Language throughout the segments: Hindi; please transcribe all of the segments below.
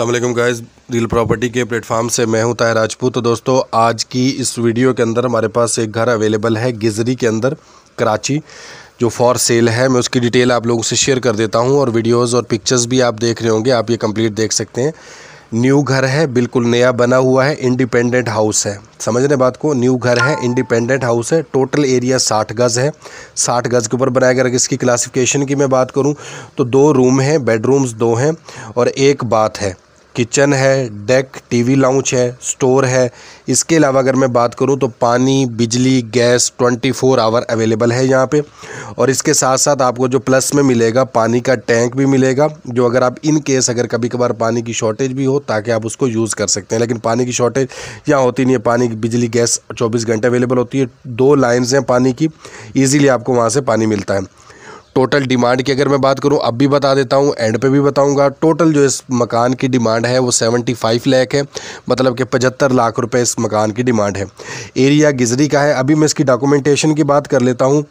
अल्लाम गाइस रियल प्रॉपर्टी के प्लेटफॉर्म से मैं हूं ताहिर राजपूत तो दोस्तों आज की इस वीडियो के अंदर हमारे पास एक घर अवेलेबल है गिजरी के अंदर कराची जो फॉर सेल है मैं उसकी डिटेल आप लोगों से शेयर कर देता हूं और वीडियोस और पिक्चर्स भी आप देख रहे होंगे आप ये कंप्लीट देख सकते हैं न्यू घर है बिल्कुल नया बना हुआ है इंडिपेंडेंट हाउस है समझ रहे बात को न्यू घर है इंडिपेंडेंट हाउस है टोटल एरिया साठ गज़ है साठ गज़ के ऊपर बनाया गया अगर इसकी क्लासिफिकेशन की मैं बात करूँ तो दो रूम हैं बेडरूम्स दो हैं और एक बाथ है किचन है डेक टीवी लाउंज है स्टोर है इसके अलावा अगर मैं बात करूं तो पानी बिजली गैस 24 फोर आवर अवेलेबल है यहाँ पे और इसके साथ साथ आपको जो प्लस में मिलेगा पानी का टैंक भी मिलेगा जो अगर आप इन केस अगर कभी कभार पानी की शॉर्टेज भी हो ताकि आप उसको यूज़ कर सकते हैं लेकिन पानी की शॉर्टेज यहाँ होती नहीं है पानी बिजली गैस चौबीस घंटे अवेलेबल होती है दो लाइन्स हैं पानी की ईजिली आपको वहाँ से पानी मिलता है टोटल डिमांड की अगर मैं बात करूं अब भी बता देता हूं एंड पे भी बताऊंगा टोटल जो इस मकान की डिमांड है वो 75 लाख है मतलब कि 75 लाख रुपए इस मकान की डिमांड है एरिया गिजरी का है अभी मैं इसकी डॉक्यूमेंटेशन की बात कर लेता हूं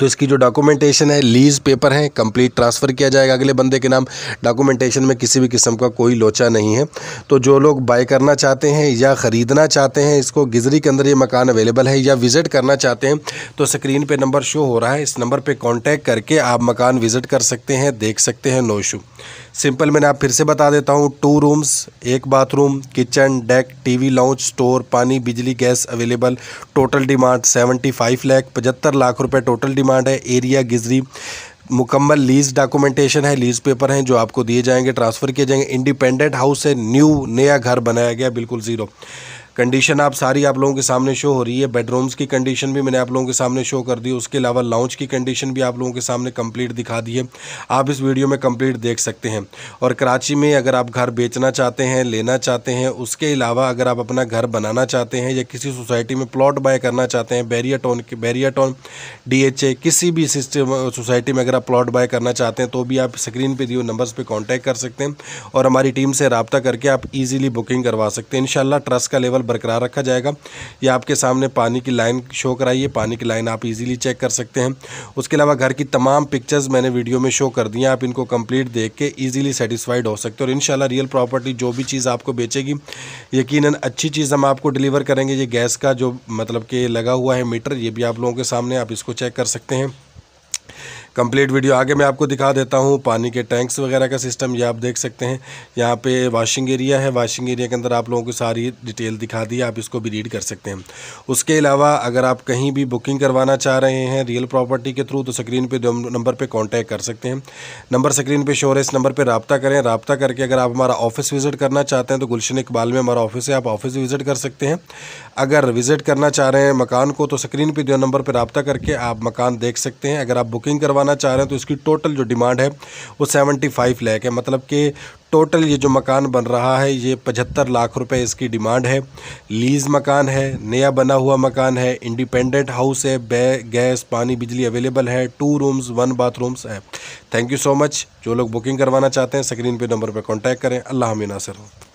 तो इसकी जो डॉक्यूमेंटेशन है लीज पेपर है कंप्लीट ट्रांसफ़र किया जाएगा अगले बंदे के नाम डॉक्यूमेंटेशन में किसी भी किस्म का कोई लोचा नहीं है तो जो लोग बाय करना चाहते हैं या ख़रीदना चाहते हैं इसको गिजरी के अंदर ये मकान अवेलेबल है या विज़िट करना चाहते हैं तो स्क्रीन पर नंबर शो हो रहा है इस नंबर पर कॉन्टैक्ट करके आप मकान विज़िट कर सकते हैं देख सकते हैं नो इशू सिंपल मैंने आप फिर से बता देता हूँ टू रूम्स एक बाथरूम किचन डेक वी लाउंज स्टोर पानी बिजली gas available total demand five lakh पचहत्तर लाख रुपये टोटल डिमांड है एरिया गिजरी मुकम्मल लीज डॉक्यूमेंटेशन है लीज पेपर हैं जो आपको दिए जाएंगे ट्रांसफ़र किए जाएंगे इंडिपेंडेंट हाउस है न्यू नया घर बनाया गया बिल्कुल ज़ीरो कंडीशन आप सारी आप लोगों के सामने शो हो रही है बेडरूम्स की कंडीशन भी मैंने आप लोगों के सामने शो कर दी उसके अलावा लाउंज की कंडीशन भी आप लोगों के सामने कंप्लीट दिखा दी है आप इस वीडियो में कंप्लीट देख सकते हैं और कराची में अगर आप घर बेचना चाहते हैं लेना चाहते हैं उसके अलावा अगर आप अपना घर बनाना चाहते हैं या किसी सोसाइटी में प्लॉट बाय करना चाहते हैं Bahria town Bahria town D किसी भी सिस्टम सोसाइटी में अगर आप प्लॉट बाय करना चाहते हैं तो भी आप स्क्रीन पर दिए नंबर्स पर कॉन्टैक्ट कर सकते हैं और हमारी टीम से रबता करके आप ईजिली बुकिंग करवा सकते हैं इन ट्रस्ट का लेवल लेवल बरकरार रखा जाएगा यह आपके सामने पानी की लाइन शो कराई है पानी की लाइन आप इजीली चेक कर सकते हैं उसके अलावा घर की तमाम पिक्चर्स मैंने वीडियो में शो कर दी हैं आप इनको कंप्लीट देख के ईजिली सेटिस्फाइड हो सकते हो और इन रियल प्रॉपर्टी जो भी चीज़ आपको बेचेगी यकीन अच्छी चीज़ हम आपको डिलीवर करेंगे ये गैस का जो मतलब कि लगा हुआ है मीटर ये भी आप लोगों के सामने आप इसको चेक कर सकते हैं कंप्लीट वीडियो आगे मैं आपको दिखा देता हूँ पानी के टैंक्स वगैरह का सिस्टम ये आप देख सकते हैं यहाँ पे वाशिंग एरिया है वाशिंग एरिया के अंदर आप लोगों को सारी डिटेल दिखा दी आप इसको भी रीड कर सकते हैं उसके अलावा अगर आप कहीं भी बुकिंग करवाना चाह रहे हैं रियल प्रॉपर्टी के थ्रू तो स्क्रीन पर नंबर पर कॉन्टैक्ट कर सकते हैं नंबर स्क्रीन पर शोर है इस नंबर पर रबता करें रबता करके अगर आप हमारा ऑफिस विजिट करना चाहते हैं तो गुलशन इकबाल में हमारा ऑफिस है आप ऑफिस विजिट कर सकते हैं अगर विजिट करना चाह रहे हैं मकान को तो स्क्रीन पर दो नंबर पर रबता करके आप मकान देख सकते हैं अगर आप बुकिंग करवा बनवाना चाह रहे हैं तो इसकी टोटल जो डिमांड है वो सेवेंटी फाइव लैख है मतलब कि टोटल ये जो मकान बन रहा है ये पचहत्तर लाख रुपए इसकी डिमांड है लीज़ मकान है नया बना हुआ मकान है इंडिपेंडेंट हाउस है बै गैस पानी बिजली अवेलेबल है टू रूम्स वन बाथरूम्स है थैंक यू सो मच जो लोग बुकिंग करवाना चाहते हैं स्क्रीन पे नंबर पे कांटेक्ट करें अल्लाह हामिन नासिर